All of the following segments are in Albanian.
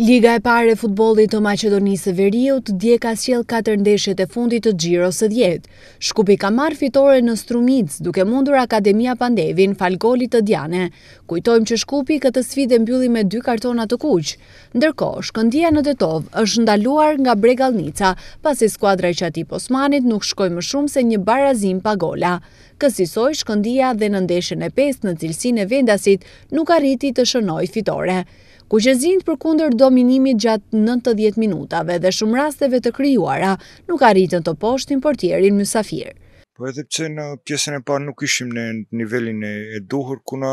Liga e pare e futbollit të Maqedonisë së Veriut dje ka sjell katër ndeshjet e fundit të Gjiro së 10. Shkupi ka marrë fitore në Strumic duke mundur Akademia Pandevin fal golit të Djane. Kujtojmë që Shkupi këtë sfidë mbylli me dy kartona të kuq. Ndërkohë, Shkëndija në Detov është ndaluar nga Bregallnica, pasi skuadra e qati posmanit nuk shkoi më shumë se një barazim pa gola. Kësisoj Shkëndija dhe në ndeshjen e 5 në cilësinë e vendasit nuk arriti të shënojë fitore ku që zinë për kunder dominimit gjatë 90 minutave dhe shumë rasteve të kryuara nuk arritën të poshtin për tjerin mësafirë. Po edhe pëse në pjesën e parë nuk ishim në nivelin e duhur, ku në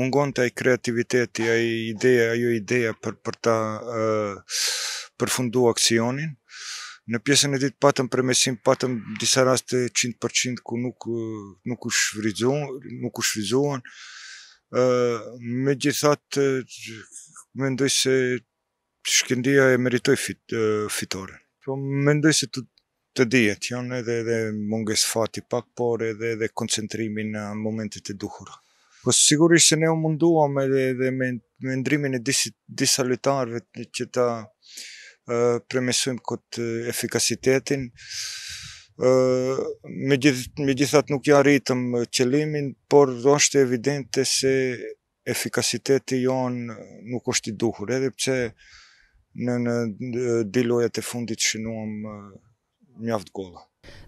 mungon të ajë kreativiteti, ajë ideja, ajo ideja për ta përfundu aksionin. Në pjesën e ditë patëm përmesim, patëm disa raste 100% ku nuk u shvizuan, me gjithat, me ndoj se shkendia e meritoj fit, fitore. Po me ndoj se të të dijet, janë edhe, edhe munges fati pak, por edhe, edhe koncentrimin në momentet e duhur. Po sigurisht se ne u munduam edhe, edhe me, me ndrimin e disi, disa lëtarve që ta uh, premesuim këtë efikasitetin, uh, me gjithë me gjithat nuk ja rritëm qëllimin, por është evidente se efikasiteti jonë nuk është i duhur, edhe pse në në dy e fundit shinuam mjaft gola.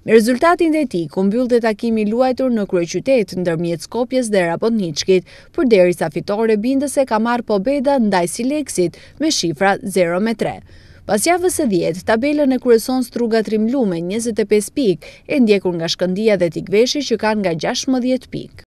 Me rezultatin dhe ti, këmbyll të takimi luajtur në krej qytet në dërmjet Skopjes dhe Rabot Nishkit, për deri sa fitore bindëse ka marrë pobeda ndaj Sileksit leksit me shifra 0 3. Pas javës së 10, tabelën e kryeson Struga Trimlume 25 pikë, e ndjekur nga Shkëndija dhe Tikveshi që kanë nga 16 pikë.